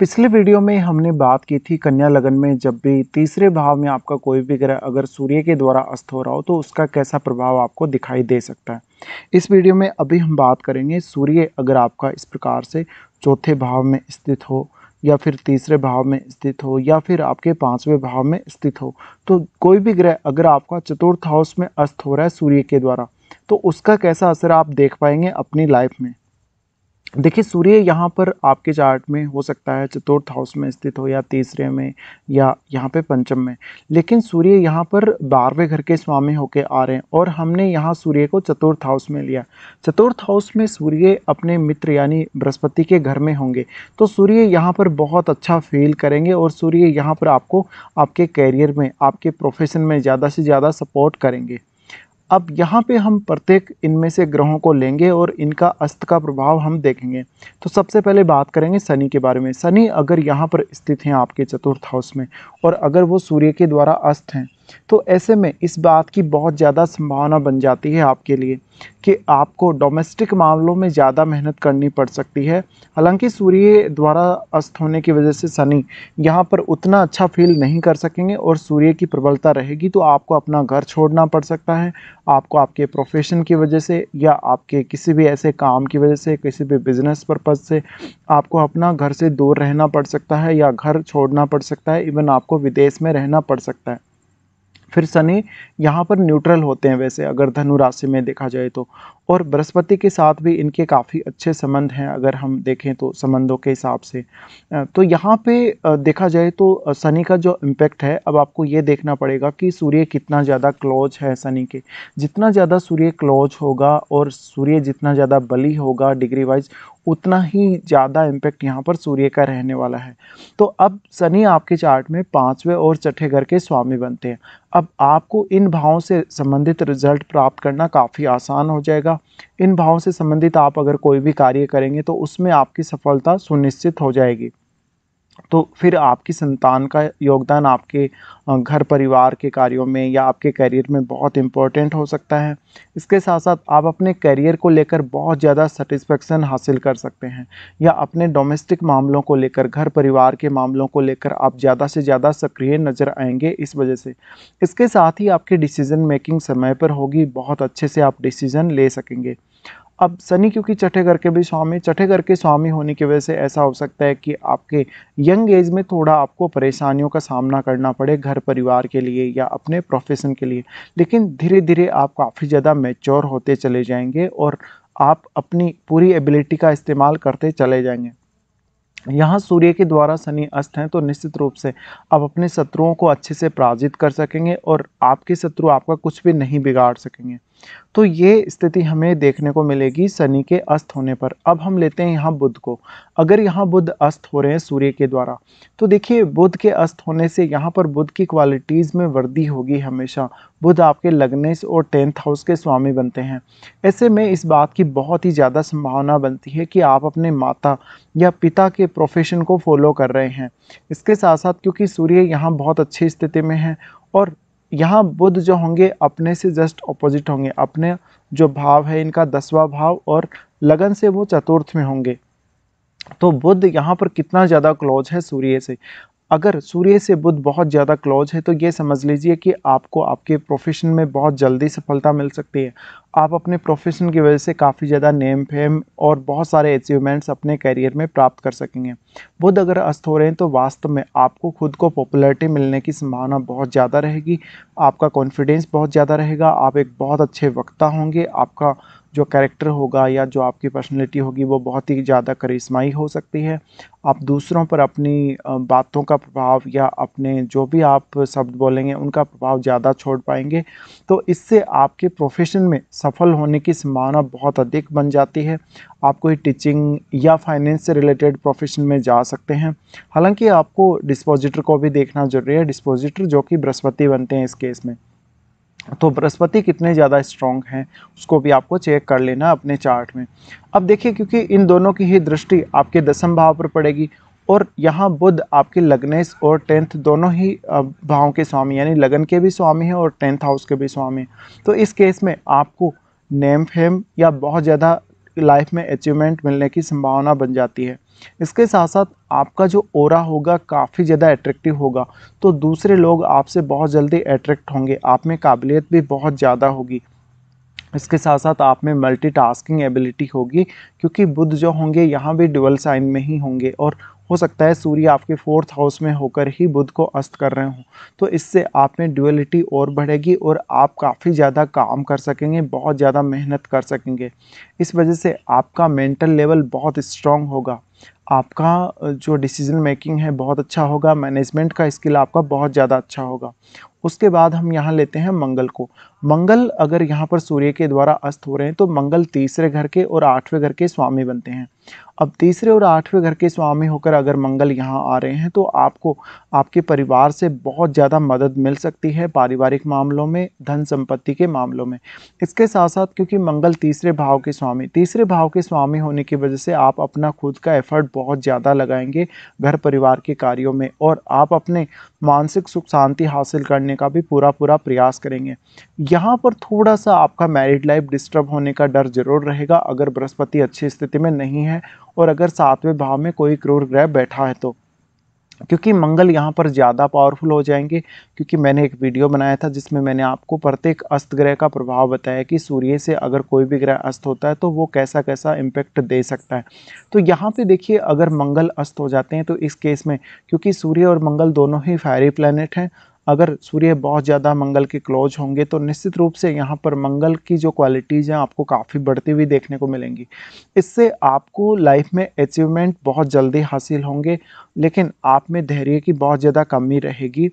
पिछले वीडियो में हमने बात की थी कन्या लगन में जब भी तीसरे भाव में आपका कोई भी ग्रह अगर सूर्य के द्वारा अस्त हो रहा हो तो उसका कैसा प्रभाव आपको दिखाई दे सकता है इस वीडियो में अभी हम बात करेंगे सूर्य अगर आपका इस प्रकार से चौथे भाव में स्थित हो या फिर तीसरे भाव में स्थित हो या फिर आपके पांचवें भाव में स्थित हो तो कोई भी ग्रह अगर आपका चतुर्थ हाउस में अस्त हो रहा है सूर्य के द्वारा तो उसका कैसा असर आप देख पाएंगे अपनी लाइफ में देखिए सूर्य यहाँ पर आपके चार्ट में हो सकता है चतुर्थ हाउस में स्थित हो या तीसरे में या यहाँ पे पंचम में लेकिन सूर्य यहाँ पर बारहवें घर के स्वामी होके आ रहे हैं और हमने यहाँ सूर्य को चतुर्थ हाउस में लिया चतुर्थ हाउस में सूर्य अपने मित्र यानी बृहस्पति के घर में होंगे तो सूर्य यहाँ पर बहुत अच्छा फील करेंगे और सूर्य यहाँ पर आपको आपके कैरियर में आपके प्रोफेशन में ज़्यादा से ज़्यादा सपोर्ट करेंगे अब यहाँ पे हम प्रत्येक इनमें से ग्रहों को लेंगे और इनका अस्त का प्रभाव हम देखेंगे तो सबसे पहले बात करेंगे शनि के बारे में शनि अगर यहाँ पर स्थित हैं आपके चतुर्थ हाउस में और अगर वो सूर्य के द्वारा अस्त हैं तो ऐसे में इस बात की बहुत ज़्यादा संभावना बन जाती है आपके लिए कि आपको डोमेस्टिक मामलों में ज़्यादा मेहनत करनी पड़ सकती है हालांकि सूर्य द्वारा अस्त होने की वजह से शनि यहाँ पर उतना अच्छा फील नहीं कर सकेंगे और सूर्य की प्रबलता रहेगी तो आपको अपना घर छोड़ना पड़ सकता है आपको आपके प्रोफेशन की वजह से या आपके किसी भी ऐसे काम की वजह से किसी भी बिजनेस पर्पज़ से आपको अपना घर से दूर रहना पड़ सकता है या घर छोड़ना पड़ सकता है इवन आपको विदेश में रहना पड़ सकता है फिर शनि यहाँ पर न्यूट्रल होते हैं वैसे अगर धनु राशि में देखा जाए तो और बृहस्पति के साथ भी इनके काफ़ी अच्छे संबंध हैं अगर हम देखें तो संबंधों के हिसाब से तो यहाँ पे देखा जाए तो शनि का जो इम्पैक्ट है अब आपको ये देखना पड़ेगा कि सूर्य कितना ज़्यादा क्लोज है शनि के जितना ज़्यादा सूर्य क्लोज होगा और सूर्य जितना ज़्यादा बली होगा डिग्री वाइज उतना ही ज़्यादा इम्पैक्ट यहाँ पर सूर्य का रहने वाला है तो अब शनि आपके चार्ट में पाँचवें और छठे घर के स्वामी बनते हैं अब आपको इन भावों से संबंधित रिजल्ट प्राप्त करना काफ़ी आसान हो जाएगा इन भावों से संबंधित आप अगर कोई भी कार्य करेंगे तो उसमें आपकी सफलता सुनिश्चित हो जाएगी तो फिर आपकी संतान का योगदान आपके घर परिवार के कार्यों में या आपके करियर में बहुत इम्पोर्टेंट हो सकता है इसके साथ साथ आप अपने करियर को लेकर बहुत ज़्यादा सेटिस्फेक्शन हासिल कर सकते हैं या अपने डोमेस्टिक मामलों को लेकर घर परिवार के मामलों को लेकर आप ज़्यादा से ज़्यादा सक्रिय नज़र आएंगे इस वजह से इसके साथ ही आपकी डिसीज़न मेकिंग समय पर होगी बहुत अच्छे से आप डिसीज़न ले सकेंगे अब शनि क्योंकि चठे घर के भी स्वामी चठे घर के स्वामी होने की वजह से ऐसा हो सकता है कि आपके यंग एज में थोड़ा आपको परेशानियों का सामना करना पड़े घर परिवार के लिए या अपने प्रोफेशन के लिए लेकिन धीरे धीरे आप काफ़ी ज़्यादा मेच्योर होते चले जाएंगे और आप अपनी पूरी एबिलिटी का इस्तेमाल करते चले जाएंगे यहाँ सूर्य के द्वारा शनि अस्त हैं तो निश्चित रूप से आप अपने शत्रुओं को अच्छे से पराजित कर सकेंगे और आपके शत्रु आपका कुछ भी नहीं बिगाड़ सकेंगे तो ये स्थिति हमें देखने को मिलेगी शनि के अस्त होने पर अब हम लेते हैं यहाँ बुध को अगर यहाँ बुध अस्त हो रहे हैं सूर्य के द्वारा तो देखिए बुध के अस्त होने से यहाँ पर बुध की क्वालिटीज़ में वृद्धि होगी हमेशा बुध आपके लग्नेश और टेंथ हाउस के स्वामी बनते हैं ऐसे में इस बात की बहुत ही ज़्यादा संभावना बनती है कि आप अपने माता या पिता के प्रोफेशन को फॉलो कर रहे हैं इसके साथ साथ क्योंकि सूर्य यहाँ बहुत अच्छी स्थिति में है और यहाँ बुद्ध जो होंगे अपने से जस्ट अपोजिट होंगे अपने जो भाव है इनका दसवा भाव और लगन से वो चतुर्थ में होंगे तो बुद्ध यहाँ पर कितना ज़्यादा क्लोज है सूर्य से अगर सूर्य से बुध बहुत ज़्यादा क्लोज है तो ये समझ लीजिए कि आपको आपके प्रोफेशन में बहुत जल्दी सफलता मिल सकती है आप अपने प्रोफेशन की वजह से काफ़ी ज़्यादा नेम फेम और बहुत सारे अचीवमेंट्स अपने करियर में प्राप्त कर सकेंगे बुध अगर अस्त हो रहे हैं तो वास्तव में आपको खुद को पॉपुलरिटी मिलने की संभावना बहुत ज़्यादा रहेगी आपका कॉन्फिडेंस बहुत ज़्यादा रहेगा आप एक बहुत अच्छे वक्ता होंगे आपका जो कैरेक्टर होगा या जो आपकी पर्सनैलिटी होगी वो बहुत ही ज़्यादा करिश्माई हो सकती है आप दूसरों पर अपनी बातों का प्रभाव या अपने जो भी आप शब्द बोलेंगे उनका प्रभाव ज़्यादा छोड़ पाएंगे तो इससे आपके प्रोफेशन में सफल होने की संभावना बहुत अधिक बन जाती है आप कोई टीचिंग या फाइनेंस से रिलेटेड प्रोफेशन में जा सकते हैं हालांकि आपको डिस्पोजिटर को भी देखना ज़रूरी है डिस्पोजिटर जो कि बृहस्पति बनते हैं इस केस में तो बृहस्पति कितने ज़्यादा स्ट्रॉन्ग हैं उसको भी आपको चेक कर लेना अपने चार्ट में अब देखिए क्योंकि इन दोनों की ही दृष्टि आपके दसम भाव पर पड़ेगी और यहाँ बुद्ध आपके लग्नेश और टेंथ दोनों ही भावों के स्वामी यानी लगन के भी स्वामी हैं और टेंथ हाउस के भी स्वामी हैं तो इस केस में आपको नेम फेम या बहुत ज़्यादा आपकी लाइफ में अचीवमेंट मिलने की संभावना बन जाती है इसके साथ साथ आपका जो ओरा होगा काफ़ी ज़्यादा अट्रैक्टिव होगा तो दूसरे लोग आपसे बहुत जल्दी अट्रैक्ट होंगे आप में काबिलियत भी बहुत ज़्यादा होगी इसके साथ साथ आप में मल्टीटास्किंग एबिलिटी होगी क्योंकि बुद्ध जो होंगे यहाँ भी डुअल साइन में ही होंगे और हो सकता है सूर्य आपके फोर्थ हाउस में होकर ही बुध को अस्त कर रहे हों तो इससे आप में ड्यूअलिटी और बढ़ेगी और आप काफ़ी ज़्यादा काम कर सकेंगे बहुत ज़्यादा मेहनत कर सकेंगे इस वजह से आपका मेंटल लेवल बहुत स्ट्रांग होगा आपका जो डिसीजन मेकिंग है बहुत अच्छा होगा मैनेजमेंट का स्किल आपका बहुत ज़्यादा अच्छा होगा उसके बाद हम यहाँ लेते हैं मंगल को मंगल अगर यहाँ पर सूर्य के द्वारा अस्त हो रहे हैं तो मंगल तीसरे घर के और आठवें घर के स्वामी बनते हैं अब तीसरे और आठवें घर के स्वामी होकर अगर मंगल यहाँ आ रहे हैं तो आपको आपके परिवार से बहुत ज़्यादा मदद मिल सकती है पारिवारिक मामलों में धन संपत्ति के मामलों में इसके साथ साथ क्योंकि मंगल तीसरे भाव के स्वामी तीसरे भाव के स्वामी होने की वजह से आप अपना खुद का एफर्ट बहुत ज़्यादा लगाएंगे घर परिवार के कार्यों में और आप अपने मानसिक सुख शांति हासिल करने का भी पूरा पूरा प्रयास करेंगे यहाँ पर थोड़ा सा आपका मैरिड लाइफ डिस्टर्ब होने का डर जरूर रहेगा अगर बृहस्पति अच्छी स्थिति में नहीं है है और अगर सातवें भाव में कोई क्रूर ग्रह बैठा है तो क्योंकि मंगल यहाँ पर ज़्यादा पावरफुल हो जाएंगे क्योंकि मैंने एक वीडियो बनाया था जिसमें मैंने आपको प्रत्येक अस्त ग्रह का प्रभाव बताया कि सूर्य से अगर कोई भी ग्रह अस्त होता है तो वो कैसा कैसा इम्पेक्ट दे सकता है तो यहाँ पे देखिए अगर मंगल अस्त हो जाते हैं तो इस केस में क्योंकि सूर्य और मंगल दोनों ही फायरी प्लानट हैं अगर सूर्य बहुत ज़्यादा मंगल के क्लोज होंगे तो निश्चित रूप से यहाँ पर मंगल की जो क्वालिटीज़ हैं आपको काफ़ी बढ़ती हुई देखने को मिलेंगी इससे आपको लाइफ में अचीवमेंट बहुत जल्दी हासिल होंगे लेकिन आप में धैर्य की बहुत ज़्यादा कमी रहेगी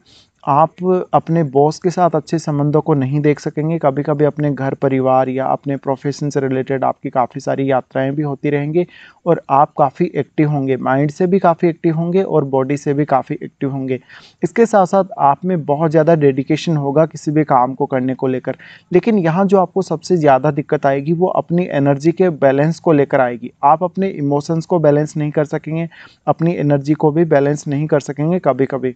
आप अपने बॉस के साथ अच्छे संबंधों को नहीं देख सकेंगे कभी कभी अपने घर परिवार या अपने प्रोफेशन से रिलेटेड आपकी काफ़ी सारी यात्राएं भी होती रहेंगी और आप काफ़ी एक्टिव होंगे माइंड से भी काफ़ी एक्टिव होंगे और बॉडी से भी काफ़ी एक्टिव होंगे इसके साथ साथ आप में बहुत ज़्यादा डेडिकेशन होगा किसी भी काम को करने को लेकर लेकिन यहाँ जो आपको सबसे ज़्यादा दिक्कत आएगी वो अपनी एनर्जी के बैलेंस को लेकर आएगी आप अपने इमोशंस को बैलेंस नहीं कर सकेंगे अपनी एनर्जी को भी बैलेंस नहीं कर सकेंगे कभी कभी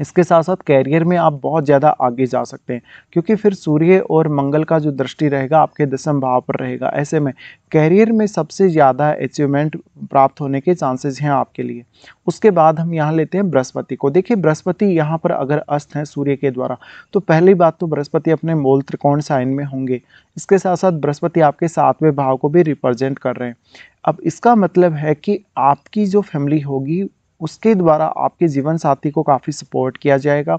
इसके साथ साथ कैरियर में आप बहुत ज़्यादा आगे जा सकते हैं क्योंकि फिर सूर्य और मंगल का जो दृष्टि रहेगा आपके दसम भाव पर रहेगा ऐसे में कैरियर में सबसे ज़्यादा अचीवमेंट प्राप्त होने के चांसेस हैं आपके लिए उसके बाद हम यहाँ लेते हैं बृहस्पति को देखिए बृहस्पति यहाँ पर अगर अस्त हैं सूर्य के द्वारा तो पहली बात तो बृहस्पति अपने मूल त्रिकोण साइन में होंगे इसके साथ साथ बृहस्पति आपके सातवें भाव को भी रिप्रेजेंट कर रहे हैं अब इसका मतलब है कि आपकी जो फैमिली होगी उसके द्वारा आपके जीवन साथी को काफ़ी सपोर्ट किया जाएगा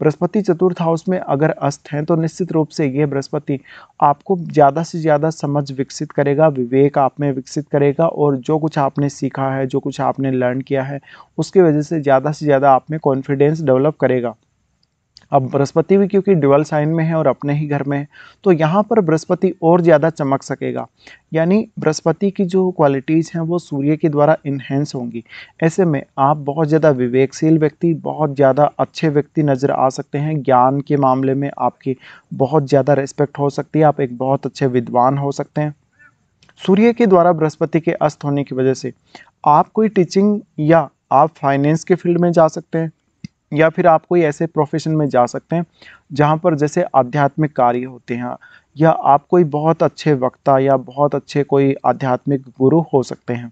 बृहस्पति चतुर्थ हाउस में अगर अस्त हैं तो निश्चित रूप से यह बृहस्पति आपको ज़्यादा से ज़्यादा समझ विकसित करेगा विवेक आप में विकसित करेगा और जो कुछ आपने सीखा है जो कुछ आपने लर्न किया है उसकी वजह से ज़्यादा से ज़्यादा आप में कॉन्फिडेंस डेवलप करेगा अब बृहस्पति भी क्योंकि ड्यूअल साइन में है और अपने ही घर में है तो यहाँ पर बृहस्पति और ज़्यादा चमक सकेगा यानी बृहस्पति की जो क्वालिटीज़ हैं वो सूर्य के द्वारा इन्हेंस होंगी ऐसे में आप बहुत ज़्यादा विवेकशील व्यक्ति बहुत ज़्यादा अच्छे व्यक्ति नज़र आ सकते हैं ज्ञान के मामले में आपकी बहुत ज़्यादा रिस्पेक्ट हो सकती है आप एक बहुत अच्छे विद्वान हो सकते हैं सूर्य के द्वारा बृहस्पति के अस्त होने की वजह से आप कोई टीचिंग या आप फाइनेंस के फील्ड में जा सकते हैं या फिर आप कोई ऐसे प्रोफेशन में जा सकते हैं जहाँ पर जैसे आध्यात्मिक कार्य होते हैं या आप कोई बहुत अच्छे वक्ता या बहुत अच्छे कोई आध्यात्मिक गुरु हो सकते हैं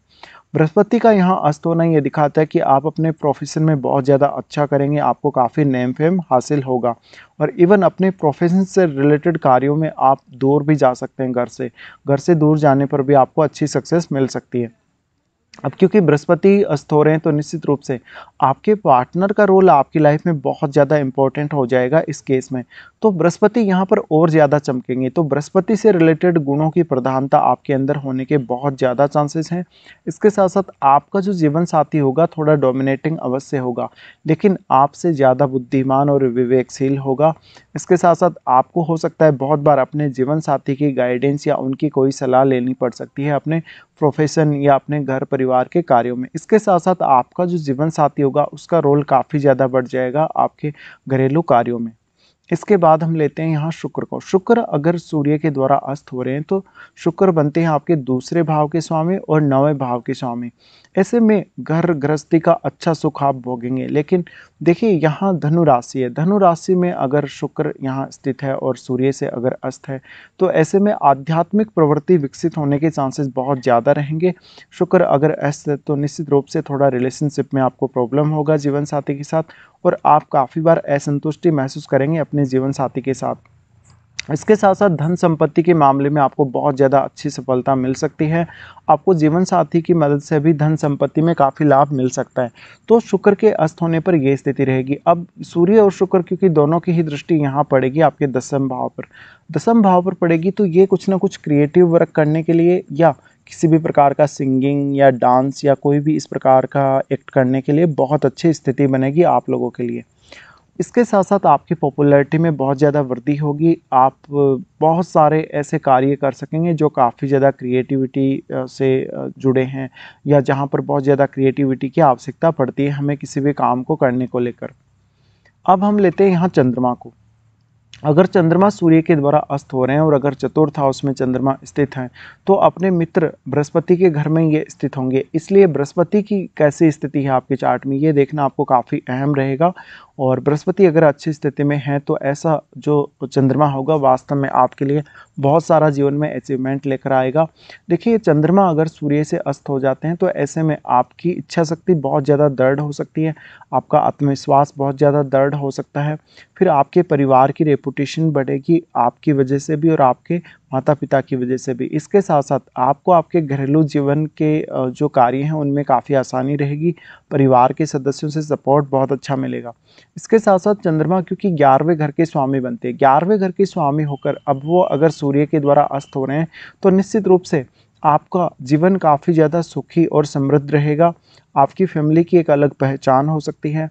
बृहस्पति का यहाँ अस्त होना ये दिखाता है कि आप अपने प्रोफेशन में बहुत ज़्यादा अच्छा करेंगे आपको काफ़ी नेम फेम हासिल होगा और इवन अपने प्रोफेशन से रिलेटेड कार्यों में आप दूर भी जा सकते हैं घर से घर से दूर जाने पर भी आपको अच्छी सक्सेस मिल सकती है अब क्योंकि बृहस्पति अस्त हो रहे हैं तो निश्चित रूप से आपके पार्टनर का रोल आपकी लाइफ में बहुत ज़्यादा इंपॉर्टेंट हो जाएगा इस केस में तो बृहस्पति यहाँ पर और ज़्यादा चमकेंगे तो बृहस्पति से रिलेटेड गुणों की प्रधानता आपके अंदर होने के बहुत ज़्यादा चांसेस हैं इसके साथ साथ आपका जो जीवन साथी होगा थोड़ा डोमिनेटिंग अवश्य होगा लेकिन आपसे ज़्यादा बुद्धिमान और विवेकशील होगा इसके साथ साथ आपको हो सकता है बहुत बार अपने जीवन साथी की गाइडेंस या उनकी कोई सलाह लेनी पड़ सकती है अपने प्रोफेशन या अपने घर परिवार के कार्यों में इसके साथ साथ आपका जो जीवन साथी होगा उसका रोल काफ़ी ज़्यादा बढ़ जाएगा आपके घरेलू कार्यों में इसके बाद हम लेते हैं यहाँ शुक्र को शुक्र अगर सूर्य के द्वारा अस्त हो रहे हैं तो शुक्र बनते हैं आपके दूसरे भाव के स्वामी और नवे भाव के स्वामी ऐसे में घर गृहस्थी का अच्छा सुख आप भोगेंगे लेकिन देखिए यहाँ धनु राशि है धनु राशि में अगर शुक्र यहाँ स्थित है और सूर्य से अगर अस्त है तो ऐसे में आध्यात्मिक प्रवृत्ति विकसित होने के चांसेस बहुत ज़्यादा रहेंगे शुक्र अगर अस्त है तो निश्चित रूप से थोड़ा रिलेशनशिप में आपको प्रॉब्लम होगा जीवन साथी के साथ और आप काफ़ी बार असंतुष्टि महसूस करेंगे अपने जीवन साथी के साथ इसके साथ साथ धन संपत्ति के मामले में आपको बहुत ज़्यादा अच्छी सफलता मिल सकती है आपको जीवन साथी की मदद से भी धन संपत्ति में काफ़ी लाभ मिल सकता है तो शुक्र के अस्त होने पर यह स्थिति रहेगी अब सूर्य और शुक्र क्योंकि दोनों की ही दृष्टि यहाँ पड़ेगी आपके दसम भाव पर दसम भाव पर पड़ेगी तो ये कुछ ना कुछ क्रिएटिव वर्क करने के लिए या किसी भी प्रकार का सिंगिंग या डांस या कोई भी इस प्रकार का एक्ट करने के लिए बहुत अच्छी स्थिति बनेगी आप लोगों के लिए इसके साथ साथ आपकी पॉपुलैरिटी में बहुत ज़्यादा वृद्धि होगी आप बहुत सारे ऐसे कार्य कर सकेंगे जो काफ़ी ज़्यादा क्रिएटिविटी से जुड़े हैं या जहाँ पर बहुत ज़्यादा क्रिएटिविटी की आवश्यकता पड़ती है हमें किसी भी काम को करने को लेकर अब हम लेते हैं यहाँ चंद्रमा को अगर चंद्रमा सूर्य के द्वारा अस्त हो रहे हैं और अगर चतुर्थ हाउस में चंद्रमा स्थित हैं तो अपने मित्र बृहस्पति के घर में ये स्थित होंगे इसलिए बृहस्पति की कैसी स्थिति है आपके चार्ट में ये देखना आपको काफ़ी अहम रहेगा और बृहस्पति अगर अच्छी स्थिति में है तो ऐसा जो चंद्रमा होगा वास्तव में आपके लिए बहुत सारा जीवन में अचीवमेंट लेकर आएगा देखिए चंद्रमा अगर सूर्य से अस्त हो जाते हैं तो ऐसे में आपकी इच्छा शक्ति बहुत ज़्यादा दर्द हो सकती है आपका आत्मविश्वास बहुत ज़्यादा दर्द हो सकता है फिर आपके परिवार की रेपुटेशन बढ़ेगी आपकी वजह से भी और आपके माता पिता की वजह से भी इसके साथ साथ आपको आपके घरेलू जीवन के जो कार्य हैं उनमें काफ़ी आसानी रहेगी परिवार के सदस्यों से सपोर्ट बहुत अच्छा मिलेगा इसके साथ साथ चंद्रमा क्योंकि ग्यारहवें घर के स्वामी बनते हैं ग्यारहवें घर के स्वामी होकर अब वो अगर सूर्य के द्वारा अस्त हो रहे हैं तो निश्चित रूप से आपका जीवन काफ़ी ज़्यादा सुखी और समृद्ध रहेगा आपकी फैमिली की एक अलग पहचान हो सकती है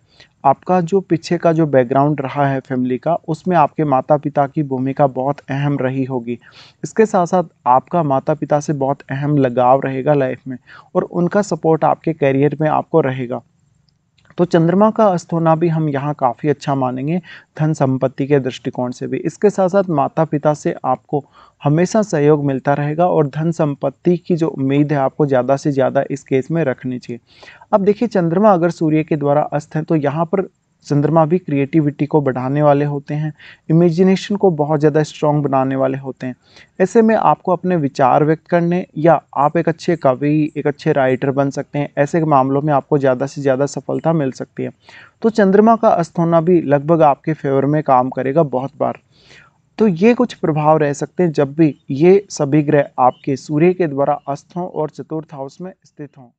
आपका जो पीछे का जो बैकग्राउंड रहा है फैमिली का उसमें आपके माता पिता की भूमिका बहुत अहम रही होगी इसके साथ साथ आपका माता पिता से बहुत अहम लगाव रहेगा लाइफ में और उनका सपोर्ट आपके करियर में आपको रहेगा तो चंद्रमा का अस्त होना भी हम यहाँ काफ़ी अच्छा मानेंगे धन संपत्ति के दृष्टिकोण से भी इसके साथ साथ माता पिता से आपको हमेशा सहयोग मिलता रहेगा और धन संपत्ति की जो उम्मीद है आपको ज़्यादा से ज़्यादा इस केस में रखनी चाहिए अब देखिए चंद्रमा अगर सूर्य के द्वारा अस्त है तो यहाँ पर चंद्रमा भी क्रिएटिविटी को बढ़ाने वाले होते हैं इमेजिनेशन को बहुत ज़्यादा स्ट्रॉन्ग बनाने वाले होते हैं ऐसे में आपको अपने विचार व्यक्त करने या आप एक अच्छे कवि एक अच्छे राइटर बन सकते हैं ऐसे मामलों में आपको ज़्यादा से ज़्यादा सफलता मिल सकती है तो चंद्रमा का अस्त होना भी लगभग आपके फेवर में काम करेगा बहुत बार तो ये कुछ प्रभाव रह सकते हैं जब भी ये सभी ग्रह आपके सूर्य के द्वारा अस्त हों और चतुर्थ हाउस में स्थित हों